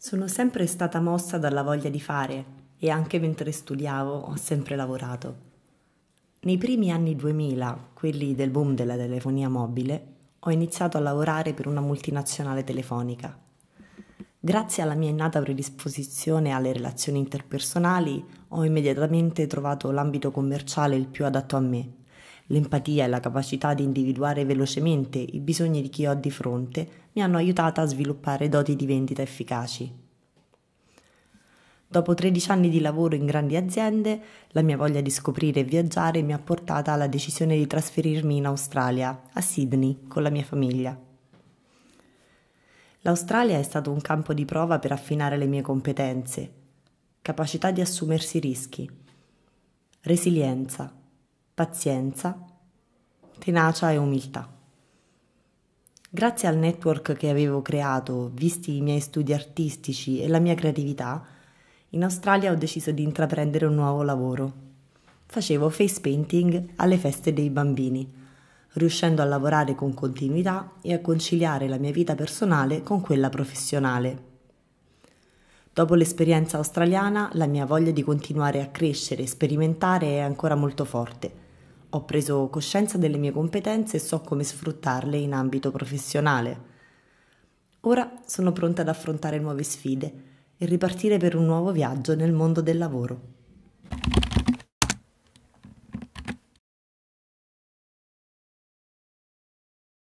Sono sempre stata mossa dalla voglia di fare e anche mentre studiavo ho sempre lavorato. Nei primi anni 2000, quelli del boom della telefonia mobile, ho iniziato a lavorare per una multinazionale telefonica. Grazie alla mia innata predisposizione alle relazioni interpersonali, ho immediatamente trovato l'ambito commerciale il più adatto a me L'empatia e la capacità di individuare velocemente i bisogni di chi ho di fronte mi hanno aiutata a sviluppare doti di vendita efficaci. Dopo 13 anni di lavoro in grandi aziende, la mia voglia di scoprire e viaggiare mi ha portata alla decisione di trasferirmi in Australia, a Sydney, con la mia famiglia. L'Australia è stato un campo di prova per affinare le mie competenze, capacità di assumersi rischi, resilienza, pazienza tenacia e umiltà. Grazie al network che avevo creato, visti i miei studi artistici e la mia creatività, in Australia ho deciso di intraprendere un nuovo lavoro. Facevo face painting alle feste dei bambini, riuscendo a lavorare con continuità e a conciliare la mia vita personale con quella professionale. Dopo l'esperienza australiana, la mia voglia di continuare a crescere e sperimentare è ancora molto forte ho preso coscienza delle mie competenze e so come sfruttarle in ambito professionale. Ora sono pronta ad affrontare nuove sfide e ripartire per un nuovo viaggio nel mondo del lavoro.